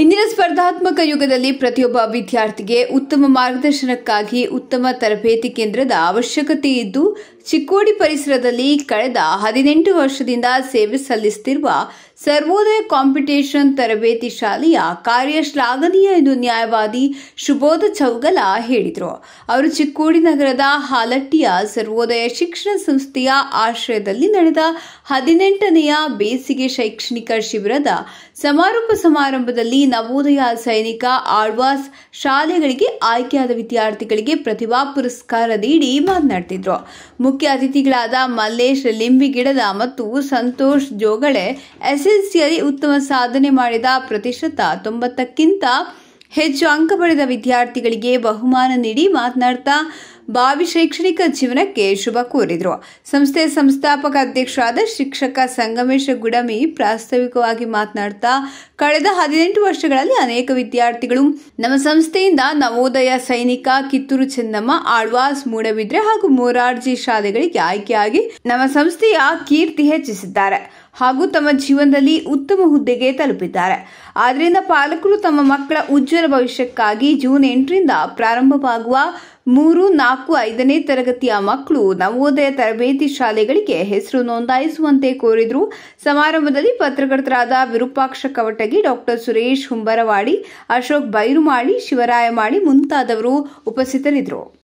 ಇಂದಿನ ಸ್ಪರ್ಧಾತ್ಮಕ ಯುಗದಲ್ಲಿ ಪ್ರತಿಯೊಬ್ಬ ವಿದ್ಯಾರ್ಥಿಗೆ ಉತ್ತಮ ಮಾರ್ಗದರ್ಶನಕ್ಕಾಗಿ ಉತ್ತಮ ತರಬೇತಿ ಕೇಂದ್ರದ ಅವಶ್ಯಕತೆ ಇದ್ದು ಚಿಕ್ಕೋಡಿ ಪರಿಸರದಲ್ಲಿ ಕಳೆದ ಹದಿನೆಂಟು ವರ್ಷದಿಂದ ಸೇವೆ ಸಲ್ಲಿಸುತ್ತಿರುವ ಸರ್ವೋದಯ ಕಾಂಪಿಟೇಷನ್ ತರಬೇತಿ ಶಾಲೆಯ ಕಾರ್ಯ ಶ್ಲಾಘನೀಯ ಎಂದು ನ್ಯಾಯವಾದಿ ಶುಭೋಧ ಚೌಗಲ ಹೇಳಿದರು ಅವರು ಚಿಕ್ಕೋಡಿ ನಗರದ ಹಾಲಟ್ಟಿಯ ಸರ್ವೋದಯ ಶಿಕ್ಷಣ ಸಂಸ್ಥೆಯ ಆಶ್ರಯದಲ್ಲಿ ನಡೆದ ಹದಿನೆಂಟನೆಯ ಬೇಸಿಗೆ ಶೈಕ್ಷಣಿಕ ಶಿಬಿರದ ಸಮಾರೋಪ ಸಮಾರಂಭದಲ್ಲಿ ನವೋದಯ ಸೈನಿಕ ಆಳ್ವಾಸ್ ಶಾಲೆಗಳಿಗೆ ಆಯ್ಕೆಯಾದ ವಿದ್ಯಾರ್ಥಿಗಳಿಗೆ ಪ್ರತಿಭಾ ಪುರಸ್ಕಾರ ನೀಡಿ ಮಾತನಾಡ್ತಿದ್ರು ಮುಖ್ಯ ಅತಿಥಿಗಳಾದ ಮಲ್ಲೇಶ್ ಲಿಂಬಿಗಿಡದ ಮತ್ತು ಸಂತೋಷ್ ಜೋಗಳೆ ಎಸ್ ಎಸ್ಎಸ್ಎಲ್ಸಿಯಲ್ಲಿ ಉತ್ತಮ ಸಾಧನೆ ಮಾಡಿದ ಪ್ರತಿಶತ ತೊಂಬತ್ತಕ್ಕಿಂತ ಹೆಚ್ಚು ಅಂಕ ಪಡೆದ ವಿದ್ಯಾರ್ಥಿಗಳಿಗೆ ಬಹುಮಾನ ನೀಡಿ ಮಾತನಾಡ್ತಾ ಭಾವಿ ಶೈಕ್ಷಣಿಕ ಜೀವನಕ್ಕೆ ಶುಭ ಕೋರಿದರು ಸಂಸ್ಥೆಯ ಸಂಸ್ಥಾಪಕ ಅಧ್ಯಕ್ಷರಾದ ಶಿಕ್ಷಕ ಸಂಗಮೇಶ ಗುಡಮಿ ಪ್ರಾಸ್ತಾವಿಕವಾಗಿ ಮಾತನಾಡ್ತಾ ಕಳೆದ ಹದಿನೆಂಟು ವರ್ಷಗಳಲ್ಲಿ ಅನೇಕ ವಿದ್ಯಾರ್ಥಿಗಳು ನಮ್ಮ ಸಂಸ್ಥೆಯಿಂದ ನವೋದಯ ಸೈನಿಕ ಕಿತ್ತೂರು ಚೆನ್ನಮ್ಮ ಆಳ್ವಾಸ್ ಮೂಡಬಿದ್ರೆ ಹಾಗೂ ಮೊರಾರ್ಜಿ ಶಾಲೆಗಳಿಗೆ ಆಯ್ಕೆಯಾಗಿ ನಮ್ಮ ಸಂಸ್ಥೆಯ ಕೀರ್ತಿ ಹೆಚ್ಚಿಸಿದ್ದಾರೆ ಹಾಗೂ ತಮ್ಮ ಜೀವನದಲ್ಲಿ ಉತ್ತಮ ಹುದ್ದೆಗೆ ತಲುಪಿದ್ದಾರೆ ಆದ್ದರಿಂದ ಪಾಲಕರು ತಮ್ಮ ಮಕ್ಕಳ ಉಜ್ವಲ ಭವಿಷ್ಯಕ್ಕಾಗಿ ಜೂನ್ ಎಂಟರಿಂದ ಪ್ರಾರಂಭವಾಗುವ ಮೂರು ನಾಲ್ಕು ಐದನೇ ತರಗತಿಯ ಮಕ್ಕಳು ನವೋದಯ ತರಬೇತಿ ಶಾಲೆಗಳಿಗೆ ಹೆಸರು ನೋಂದಾಯಿಸುವಂತೆ ಕೋರಿದ್ರು ಸಮಾರಂಭದಲ್ಲಿ ಪತ್ರಕರ್ತರಾದ ವಿರೂಪಾಕ್ಷ ಕವಟಗಿ ಡಾಕ್ಟರ್ ಸುರೇಶ್ ಹುಂಬರವಾಡಿ ಅಶೋಕ್ ಬೈರುಮಾಳಿ ಶಿವರಾಯಮಾಳಿ ಮುಂತಾದವರು ಉಪಸ್ಥಿತರಿದ್ದರು